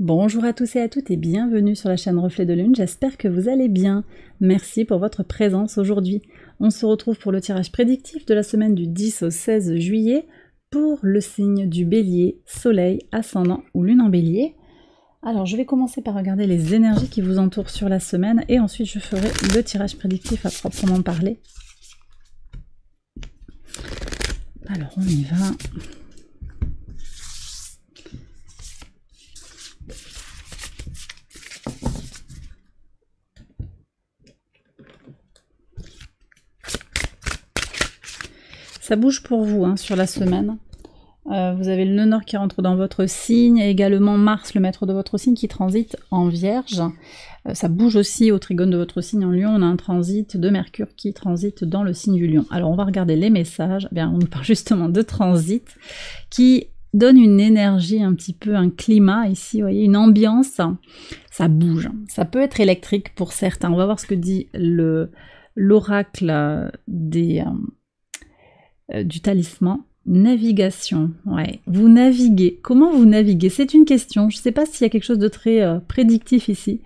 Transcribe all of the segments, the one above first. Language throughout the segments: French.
Bonjour à tous et à toutes et bienvenue sur la chaîne Reflet de Lune, j'espère que vous allez bien. Merci pour votre présence aujourd'hui. On se retrouve pour le tirage prédictif de la semaine du 10 au 16 juillet pour le signe du bélier, soleil, ascendant ou lune en bélier. Alors je vais commencer par regarder les énergies qui vous entourent sur la semaine et ensuite je ferai le tirage prédictif à proprement parler. Alors on y va. Ça bouge pour vous hein, sur la semaine. Euh, vous avez le nord qui rentre dans votre signe, également Mars, le maître de votre signe, qui transite en Vierge. Euh, ça bouge aussi au trigone de votre signe en Lion. On a un transit de Mercure qui transite dans le signe du Lion. Alors on va regarder les messages. Eh bien, on nous parle justement de transit qui donne une énergie un petit peu, un climat ici, vous voyez, une ambiance. Ça bouge. Ça peut être électrique pour certains. On va voir ce que dit l'oracle des... Euh, euh, du talisman. Navigation, ouais. Vous naviguez. Comment vous naviguez C'est une question. Je ne sais pas s'il y a quelque chose de très euh, prédictif ici.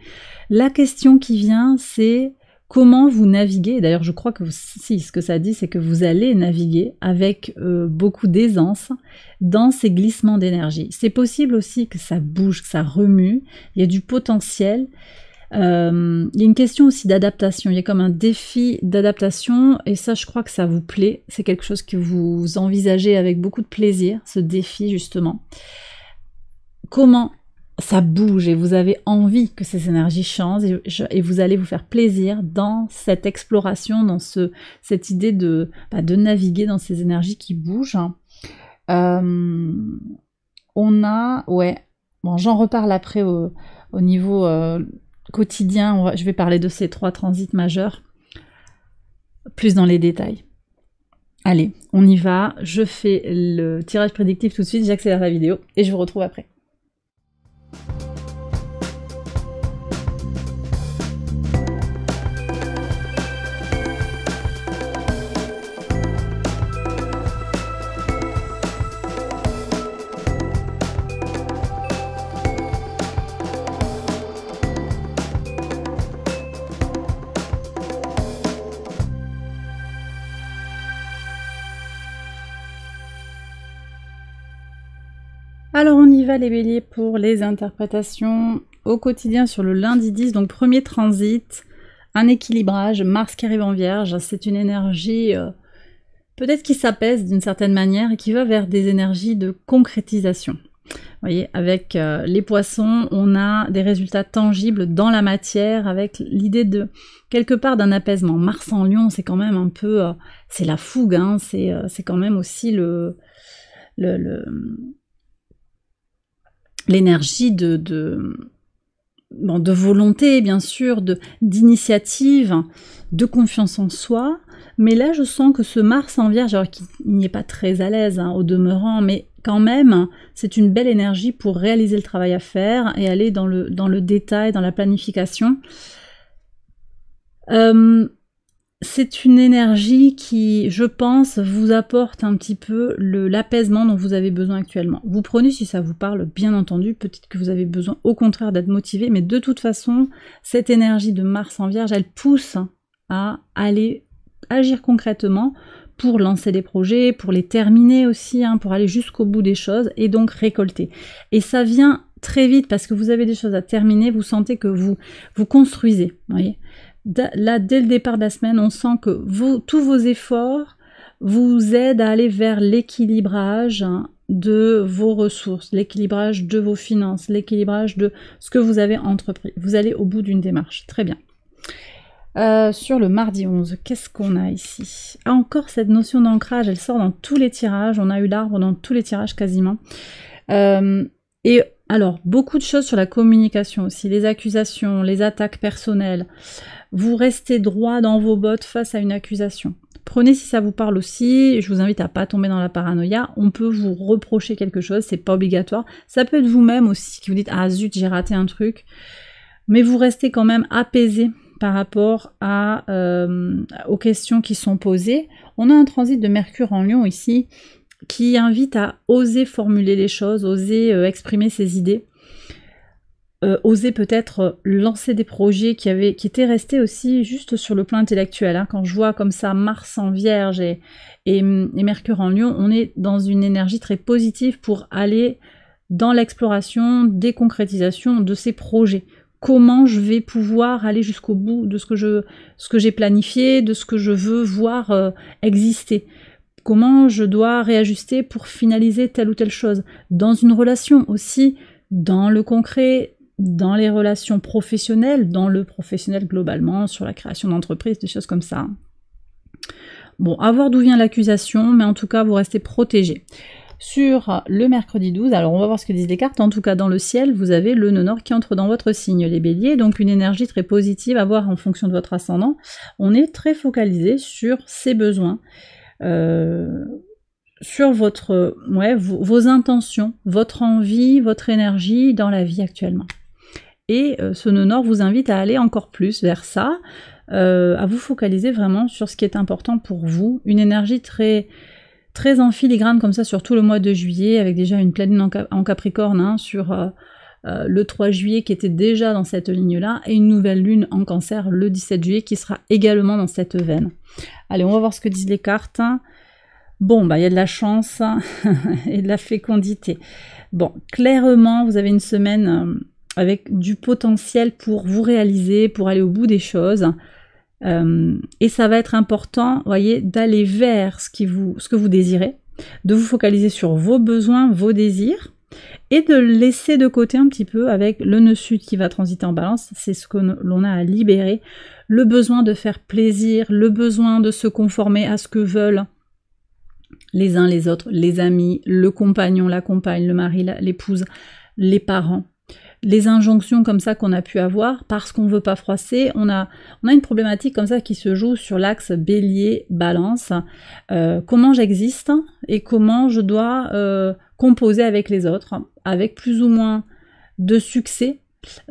La question qui vient, c'est comment vous naviguez. D'ailleurs, je crois que si, ce que ça dit, c'est que vous allez naviguer avec euh, beaucoup d'aisance dans ces glissements d'énergie. C'est possible aussi que ça bouge, que ça remue. Il y a du potentiel. Euh, il y a une question aussi d'adaptation. Il y a comme un défi d'adaptation, et ça, je crois que ça vous plaît. C'est quelque chose que vous envisagez avec beaucoup de plaisir, ce défi justement. Comment ça bouge et vous avez envie que ces énergies changent et, vous allez vous faire plaisir dans cette exploration, dans ce, cette idée de, bah, de naviguer dans ces énergies qui bougent. Euh, on a, ouais, bon, j'en reparle après au, niveau euh, quotidien, je vais parler de ces trois transits majeurs plus dans les détails. Allez, on y va. Je fais le tirage prédictif tout de suite, j'accélère la vidéo et je vous retrouve après. Alors on y va les béliers pour les interprétations au quotidien sur le lundi 10, donc premier transit, un équilibrage, Mars qui arrive en vierge, c'est une énergie euh, peut-être qui s'apaise d'une certaine manière et qui va vers des énergies de concrétisation. Vous voyez, avec euh, les poissons, on a des résultats tangibles dans la matière, avec l'idée de quelque part d'un apaisement. Mars en lion, c'est quand même un peu, euh, c'est la fougue, hein, c'est quand même aussi le, le l'énergie de, de, bon, de volonté, bien sûr, d'initiative, de, confiance en soi. Mais là, je sens que ce Mars en Vierge, alors qu'il n'y est pas très à l'aise hein, au demeurant, mais quand même, c'est une belle énergie pour réaliser le travail à faire et aller dans le, dans le détail, dans la planification. Euh, c'est une énergie qui, je pense, vous apporte un petit peu l'apaisement dont vous avez besoin actuellement. Vous prenez si ça vous parle, bien entendu, peut-être que vous avez besoin au contraire d'être motivé, mais de toute façon, cette énergie de Mars en Vierge, elle pousse à aller agir concrètement pour lancer des projets, pour les terminer aussi, hein, pour aller jusqu'au bout des choses et donc récolter. Et ça vient très vite parce que vous avez des choses à terminer, vous sentez que vous vous construisez, voyez là, dès le départ de la semaine, on sent que tous vos efforts vous aident à aller vers l'équilibrage hein, de vos ressources, l'équilibrage de vos finances, l'équilibrage de ce que vous avez entrepris. Vous allez au bout d'une démarche. Très bien. Euh, sur le mardi 11, qu'est-ce qu'on a ici ah, Encore cette notion d'ancrage, elle sort dans tous les tirages. On a eu l'arbre dans tous les tirages quasiment. Euh, et alors, beaucoup de choses sur la communication aussi, les accusations, les attaques personnelles. Vous restez droit dans vos bottes face à une accusation. Prenez si ça vous parle aussi, je vous invite à pas tomber dans la paranoïa, on peut vous reprocher quelque chose, c'est pas obligatoire. Ça peut être vous-même aussi qui vous dites "Ah zut, j'ai raté un truc." Mais vous restez quand même apaisé par rapport à, euh, aux questions qui sont posées. On a un transit de Mercure en Lion ici qui invite à oser formuler les choses, oser euh, exprimer ses idées, euh, oser peut-être euh, lancer des projets qui, avaient, qui étaient restés aussi juste sur le plan intellectuel. Hein. Quand je vois comme ça Mars en Vierge et, mm, et, Mercure en Lion, on est dans une énergie très positive pour aller dans l'exploration des concrétisations de ces projets. Comment je vais pouvoir aller jusqu'au bout de ce que je, ce que j'ai planifié, de ce que je veux voir exister comment je dois réajuster pour finaliser telle ou telle chose. Dans une relation aussi, dans le concret, dans les relations professionnelles, dans le professionnel globalement, sur la création d'entreprise, des choses comme ça. Bon, à voir d'où vient l'accusation, mais en tout cas, vous restez protégé. Sur le mercredi 12, alors on va voir ce que disent les cartes, en tout cas dans le ciel, vous avez le nœud nord qui entre dans votre signe, les béliers, donc une énergie très positive à voir en fonction de votre ascendant. On est très focalisé sur ses besoins. Euh, sur votre, ouais, vos, intentions, votre envie, votre énergie dans la vie actuellement. Et euh, ce nœud nord vous invite à aller encore plus vers ça, euh, à vous focaliser vraiment sur ce qui est important pour vous. Une énergie très très en filigrane comme ça sur tout le mois de juillet, avec déjà une pleine en, en Capricorne hein, sur euh, le 3 juillet qui était déjà dans cette ligne-là, et une nouvelle lune en cancer le 17 juillet qui sera également dans cette veine. Allez, on va voir ce que disent les cartes. Bon, bah, il y a de la chance et de la fécondité. Bon, clairement, vous avez une semaine euh, avec du potentiel pour vous réaliser, pour aller au bout des choses. Euh, et ça va être important, voyez, d'aller vers ce, qui vous, ce que vous désirez, de vous focaliser sur vos besoins, vos désirs, et de le laisser de côté un petit peu avec le nœud sud qui va transiter en balance, c'est ce que l'on a à libérer, le besoin de faire plaisir, le besoin de se conformer à ce que veulent les uns les autres, les amis, le compagnon, la compagne, le mari, l'épouse, les parents les injonctions comme ça qu'on a pu avoir parce qu'on ne veut pas froisser. On a, on a une problématique comme ça qui se joue sur l'axe bélier-balance. Euh, comment j'existe et comment je dois euh, composer avec les autres, avec plus ou moins de succès.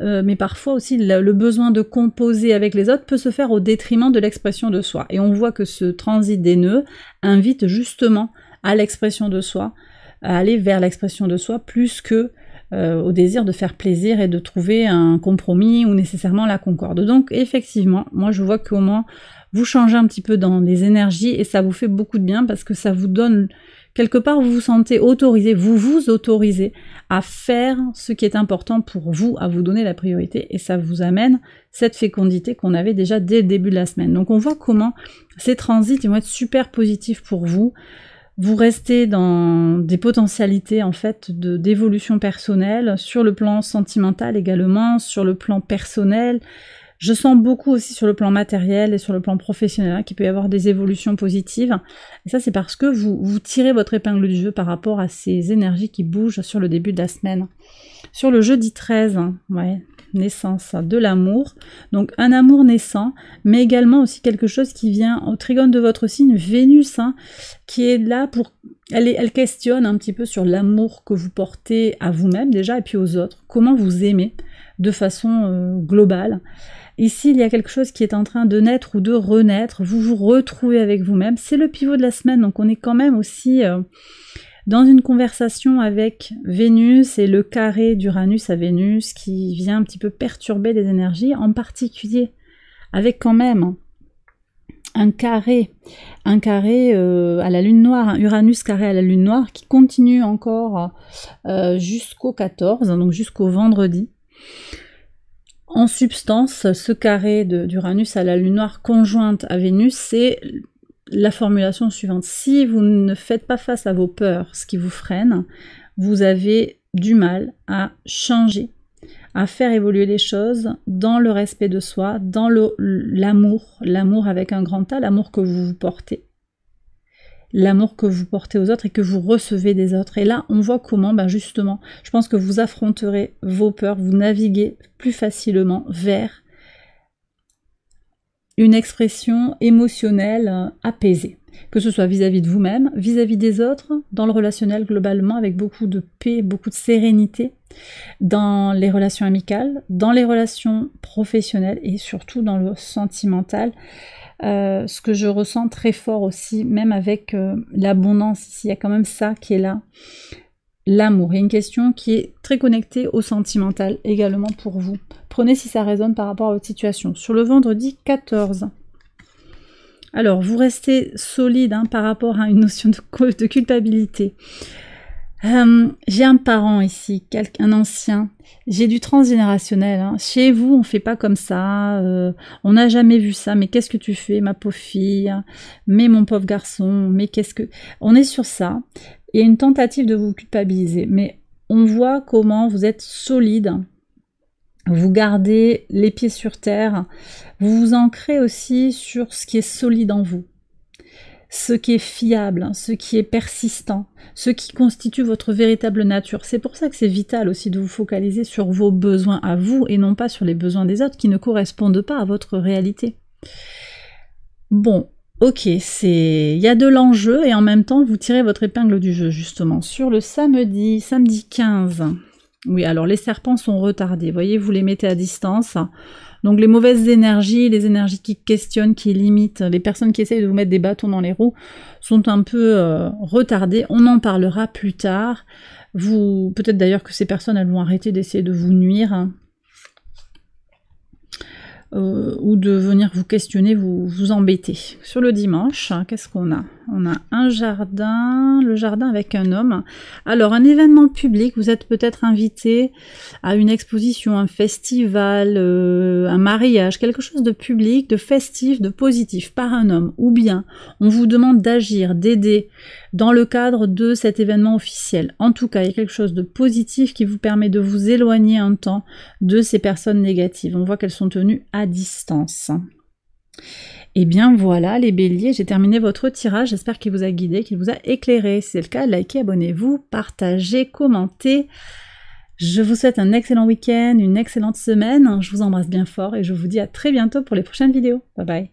Euh, mais parfois aussi le, besoin de composer avec les autres peut se faire au détriment de l'expression de soi. Et on voit que ce transit des nœuds invite justement à l'expression de soi, à aller vers l'expression de soi plus que euh, au désir de faire plaisir et de trouver un compromis ou nécessairement la concorde. Donc effectivement, moi je vois qu'au moins vous changez un petit peu dans les énergies et ça vous fait beaucoup de bien parce que ça vous donne quelque part vous vous sentez autorisé, vous vous autorisez à faire ce qui est important pour vous, à vous donner la priorité et ça vous amène cette fécondité qu'on avait déjà dès le début de la semaine. Donc on voit comment ces transits vont être super positifs pour vous vous restez dans des potentialités en fait de d'évolution personnelle sur le plan sentimental également, sur le plan personnel. Je sens beaucoup aussi sur le plan matériel et sur le plan professionnel hein, qu'il peut y avoir des évolutions positives. Et ça, c'est parce que vous, vous tirez votre épingle du jeu par rapport à ces énergies qui bougent sur le début de la semaine. Sur le jeudi 13, ouais, naissance de l'amour. Donc un amour naissant, mais également aussi quelque chose qui vient au trigone de votre signe, Vénus, hein, qui est là pour... Elle, elle questionne un petit peu sur l'amour que vous portez à vous-même déjà et puis aux autres, comment vous aimez de façon euh, globale. Ici, il y a quelque chose qui est en train de naître ou de renaître, vous vous retrouvez avec vous-même, c'est le pivot de la semaine, donc on est quand même aussi... Euh, dans une conversation avec Vénus et le carré d'Uranus à Vénus qui vient un petit peu perturber les énergies, en particulier avec quand même un carré, un carré euh, à la lune noire, Uranus carré à la lune noire qui continue encore euh, jusqu'au 14, hein, donc jusqu'au vendredi. En substance, ce carré d'Uranus à la lune noire conjointe à Vénus, c'est la formulation suivante. Si vous ne faites pas face à vos peurs, ce qui vous freine, vous avez du mal à changer, à faire évoluer les choses dans le respect de soi, dans l'amour, l'amour avec un grand A, l'amour que vous vous portez, l'amour que vous portez aux autres et que vous recevez des autres. Et là, on voit comment, bah, justement, je pense que vous affronterez vos peurs, vous naviguez plus facilement vers une expression émotionnelle apaisée, que ce soit vis-à-vis de vous-même, vis-à-vis des autres, dans le relationnel globalement, avec beaucoup de paix, beaucoup de sérénité, dans les relations amicales, dans les relations professionnelles et surtout dans le sentimental. Euh, ce que je ressens très fort aussi, même avec euh, l'abondance, il y a quand même ça qui est là l'amour. est une question qui est très connectée au sentimental également pour vous. Prenez si ça résonne par rapport à votre situation. Sur le vendredi 14. Alors, vous restez solide hein, par rapport à une notion de, de culpabilité. Hum, j'ai un parent ici, un ancien. J'ai du transgénérationnel. Hein. Chez vous, on fait pas comme ça. Euh, on n'a jamais vu ça. Mais qu'est-ce que tu fais, ma pauvre fille Mais mon pauvre garçon. Mais qu'est-ce que On est sur ça. Il y a une tentative de vous culpabiliser, mais on voit comment vous êtes solide, vous gardez les pieds sur terre, vous vous ancrez aussi sur ce qui est solide en vous, ce qui est fiable, ce qui est persistant, ce qui constitue votre véritable nature. C'est pour ça que c'est vital aussi de vous focaliser sur vos besoins à vous et non pas sur les besoins des autres qui ne correspondent pas à votre réalité. Bon, Ok, c'est il y a de l'enjeu et en même temps vous tirez votre épingle du jeu justement. Sur le samedi, samedi 15. Oui, alors les serpents sont retardés. Voyez, vous les mettez à distance. Donc les mauvaises énergies, les énergies qui questionnent, qui limitent, les personnes qui essayent de vous mettre des bâtons dans les roues sont un peu euh, retardées. On en parlera plus tard. Vous, peut-être d'ailleurs que ces personnes, elles vont arrêter d'essayer de vous nuire. Euh, ou de venir vous questionner, vous, vous embêter. Sur le dimanche, hein, qu'est-ce qu'on a On a un jardin, le jardin avec un homme. Alors, un événement public, vous êtes peut-être invité à une exposition, un festival, euh, un mariage, quelque chose de public, de festif, de positif par un homme. Ou bien, on vous demande d'agir, d'aider dans le cadre de cet événement officiel. En tout cas, il y a quelque chose de positif qui vous permet de vous éloigner un temps de ces personnes négatives. On voit qu'elles sont tenues à distance. Et eh bien voilà les béliers, j'ai terminé votre tirage, j'espère qu'il vous a guidé, qu'il vous a éclairé. Si c'est le cas, likez, abonnez-vous, partagez, commentez. Je vous souhaite un excellent week-end, une excellente semaine, je vous embrasse bien fort et je vous dis à très bientôt pour les prochaines vidéos. Bye bye